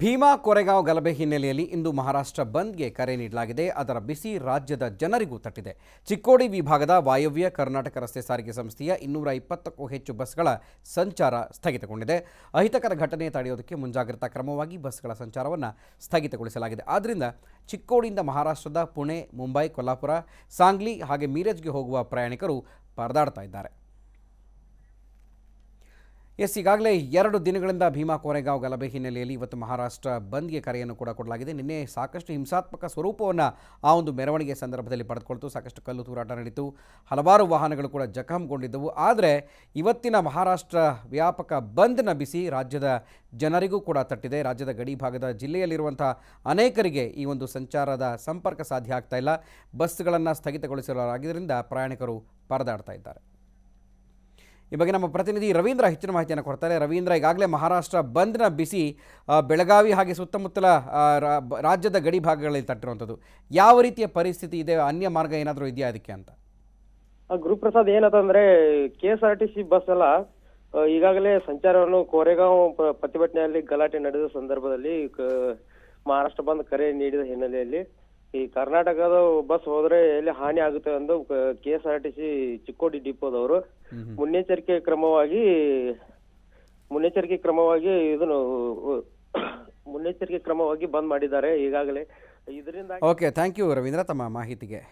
ಭೀಮಾ ಕೊರೆಗಾಂವ್ ಗಲಭೆ ಹಿನ್ನೆಲೆಯಲ್ಲಿ ಇಂದು ಮಹಾರಾಷ್ಟ್ರ ಬಂದ್ಗೆ ಕರೆ ನೀಡಲಾಗಿದೆ ಅದರ ಬಿಸಿ ರಾಜ್ಯದ ಜನರಿಗೂ ತಟ್ಟಿದೆ ಚಿಕ್ಕೋಡಿ ವಿಭಾಗದ ವಾಯವ್ಯ ಕರ್ನಾಟಕ ರಸ್ತೆ ಸಾರಿಗೆ ಸಂಸ್ಥೆಯ ಇನ್ನೂರ ಇಪ್ಪತ್ತಕ್ಕೂ ಹೆಚ್ಚು ಬಸ್ಗಳ ಸಂಚಾರ ಸ್ಥಗಿತಗೊಂಡಿದೆ ಅಹಿತಕರ ಘಟನೆ ತಡೆಯೋದಕ್ಕೆ ಮುಂಜಾಗ್ರತಾ ಕ್ರಮವಾಗಿ ಬಸ್ಗಳ ಸಂಚಾರವನ್ನು ಸ್ಥಗಿತಗೊಳಿಸಲಾಗಿದೆ ಆದ್ದರಿಂದ ಚಿಕ್ಕೋಡಿಯಿಂದ ಮಹಾರಾಷ್ಟ್ರದ ಪುಣೆ ಮುಂಬೈ ಕೊಲ್ಲಾಪುರ ಸಾಂಗ್ಲಿ ಹಾಗೆ ಮೀರಜ್ಗೆ ಹೋಗುವ ಪ್ರಯಾಣಿಕರು ಪರದಾಡ್ತಾ ಇದ್ದಾರೆ ಎಸ್ ಈಗಾಗಲೇ ಎರಡು ದಿನಗಳಿಂದ ಭೀಮಾ ಕೋರೆಗಾಂವ್ ಗಲಭೆ ಹಿನ್ನೆಲೆಯಲ್ಲಿ ಇವತ್ತು ಮಹಾರಾಷ್ಟ್ರ ಬಂದ್ಗೆ ಕರೆಯನ್ನು ಕೂಡ ಕೊಡಲಾಗಿದೆ ನಿನ್ನೆ ಸಾಕಷ್ಟು ಹಿಂಸಾತ್ಮಕ ಸ್ವರೂಪವನ್ನು ಆ ಒಂದು ಮೆರವಣಿಗೆ ಸಂದರ್ಭದಲ್ಲಿ ಪಡೆದುಕೊಳ್ತು ಸಾಕಷ್ಟು ಕಲ್ಲು ತೂರಾಟ ನಡೀತು ಹಲವಾರು ವಾಹನಗಳು ಕೂಡ ಜಖಂಗೊಂಡಿದ್ದವು ಆದರೆ ಇವತ್ತಿನ ಮಹಾರಾಷ್ಟ್ರ ವ್ಯಾಪಕ ಬಂದ್ನ ಬಿಸಿ ರಾಜ್ಯದ ಜನರಿಗೂ ಕೂಡ ತಟ್ಟಿದೆ ರಾಜ್ಯದ ಗಡಿ ಭಾಗದ ಜಿಲ್ಲೆಯಲ್ಲಿರುವಂಥ ಅನೇಕರಿಗೆ ಈ ಒಂದು ಸಂಚಾರದ ಸಂಪರ್ಕ ಸಾಧ್ಯ ಆಗ್ತಾ ಇಲ್ಲ ಬಸ್ಗಳನ್ನು ಸ್ಥಗಿತಗೊಳಿಸಲಾಗಿದ್ದರಿಂದ ಪ್ರಯಾಣಿಕರು ಪರದಾಡ್ತಾ ಇದ್ದಾರೆ ಈ ಬಗ್ಗೆ ನಮ್ಮ ಪ್ರತಿನಿಧಿ ರವೀಂದ್ರ ಹೆಚ್ಚಿನ ಮಾಹಿತಿಯನ್ನು ಕೊಡ್ತಾರೆ ರವೀಂದ್ರ ಈಗಾಗಲೇ ಮಹಾರಾಷ್ಟ್ರ ಬಂದ್ನ ಬಿಸಿ ಬೆಳಗಾವಿ ಹಾಗೆ ಸುತ್ತಮುತ್ತಲ ರಾಜ್ಯದ ಗಡಿ ಭಾಗಗಳಲ್ಲಿ ತಟ್ಟಿರುವಂಥದ್ದು ಯಾವ ರೀತಿಯ ಪರಿಸ್ಥಿತಿ ಇದೆ ಅನ್ಯ ಮಾರ್ಗ ಏನಾದರೂ ಇದೆಯಾ ಅದಕ್ಕೆ ಅಂತ ಗುರುಪ್ರಸಾದ್ ಏನಂತಂದ್ರೆ K S R T C bus ಎಲ್ಲ ಈಗಾಗಲೇ ಸಂಚಾರವನ್ನು ಕೋರೆಗಾಂವ್ ಪ್ರತಿಭಟನೆಯಲ್ಲಿ ಗಲಾಟೆ ನಡೆದ ಸಂದರ್ಭದಲ್ಲಿ ಮಹಾರಾಷ್ಟ್ರ ಬಂದ್ ಕರೆ ನೀಡಿದ ಹಿನ್ನೆಲೆಯಲ್ಲಿ ಈ ಕರ್ನಾಟಕದ ಬಸ್ ಹೋದ್ರೆ ಎಲ್ಲಿ ಹಾನಿ ಆಗುತ್ತೆ ಎಂದು K S R T C Chikkodi ಡಿಪೋದವರು ಮುನ್ನೆಚ್ಚರಿಕೆ ಕ್ರಮವಾಗಿ ಮುನ್ನೆಚ್ಚರಿಕೆ ಕ್ರಮವಾಗಿ ಇದನ್ನು ಮುನ್ನೆಚ್ಚರಿಕೆ ಕ್ರಮವಾಗಿ ಬಂದ್ ಮಾಡಿದ್ದಾರೆ ಈಗಾಗಲೇ ಇದರಿಂದ ಓಕೆ ಥ್ಯಾಂಕ್ ಯು ರವೀಂದ್ರ ತಮ್ಮ ಮಾಹಿತಿಗೆ